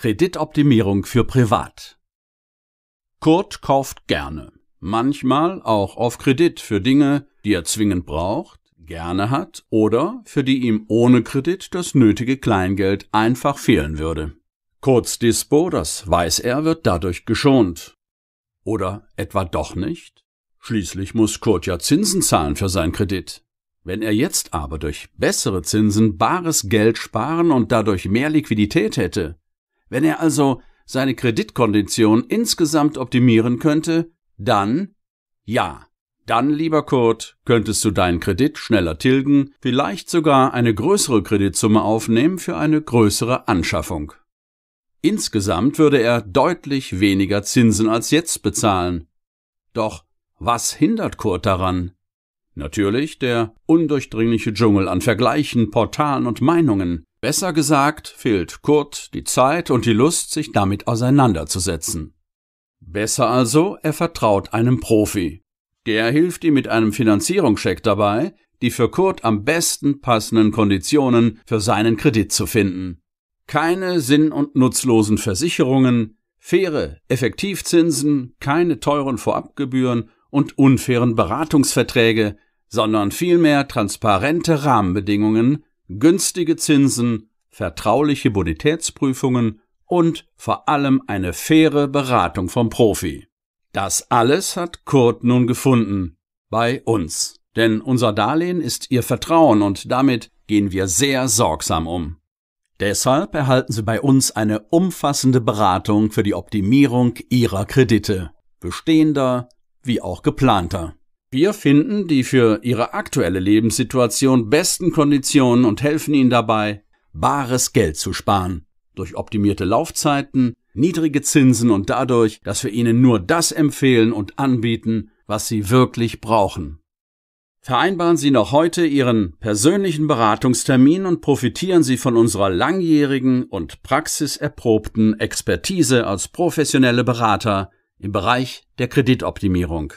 Kreditoptimierung für Privat. Kurt kauft gerne, manchmal auch auf Kredit für Dinge, die er zwingend braucht, gerne hat oder für die ihm ohne Kredit das nötige Kleingeld einfach fehlen würde. Kurts Dispo, das weiß er, wird dadurch geschont. Oder etwa doch nicht? Schließlich muss Kurt ja Zinsen zahlen für seinen Kredit. Wenn er jetzt aber durch bessere Zinsen bares Geld sparen und dadurch mehr Liquidität hätte, wenn er also seine Kreditkondition insgesamt optimieren könnte, dann ja. Dann, lieber Kurt, könntest du deinen Kredit schneller tilgen, vielleicht sogar eine größere Kreditsumme aufnehmen für eine größere Anschaffung. Insgesamt würde er deutlich weniger Zinsen als jetzt bezahlen. Doch was hindert Kurt daran? Natürlich der undurchdringliche Dschungel an Vergleichen, Portalen und Meinungen. Besser gesagt, fehlt Kurt die Zeit und die Lust, sich damit auseinanderzusetzen. Besser also, er vertraut einem Profi. Der hilft ihm mit einem Finanzierungscheck dabei, die für Kurt am besten passenden Konditionen für seinen Kredit zu finden. Keine sinn- und nutzlosen Versicherungen, faire Effektivzinsen, keine teuren Vorabgebühren und unfairen Beratungsverträge, sondern vielmehr transparente Rahmenbedingungen, günstige Zinsen, vertrauliche Bonitätsprüfungen und vor allem eine faire Beratung vom Profi. Das alles hat Kurt nun gefunden bei uns, denn unser Darlehen ist ihr Vertrauen und damit gehen wir sehr sorgsam um. Deshalb erhalten Sie bei uns eine umfassende Beratung für die Optimierung Ihrer Kredite, bestehender wie auch geplanter. Wir finden die für Ihre aktuelle Lebenssituation besten Konditionen und helfen Ihnen dabei, bares Geld zu sparen. Durch optimierte Laufzeiten, niedrige Zinsen und dadurch, dass wir Ihnen nur das empfehlen und anbieten, was Sie wirklich brauchen. Vereinbaren Sie noch heute Ihren persönlichen Beratungstermin und profitieren Sie von unserer langjährigen und praxiserprobten Expertise als professionelle Berater im Bereich der Kreditoptimierung.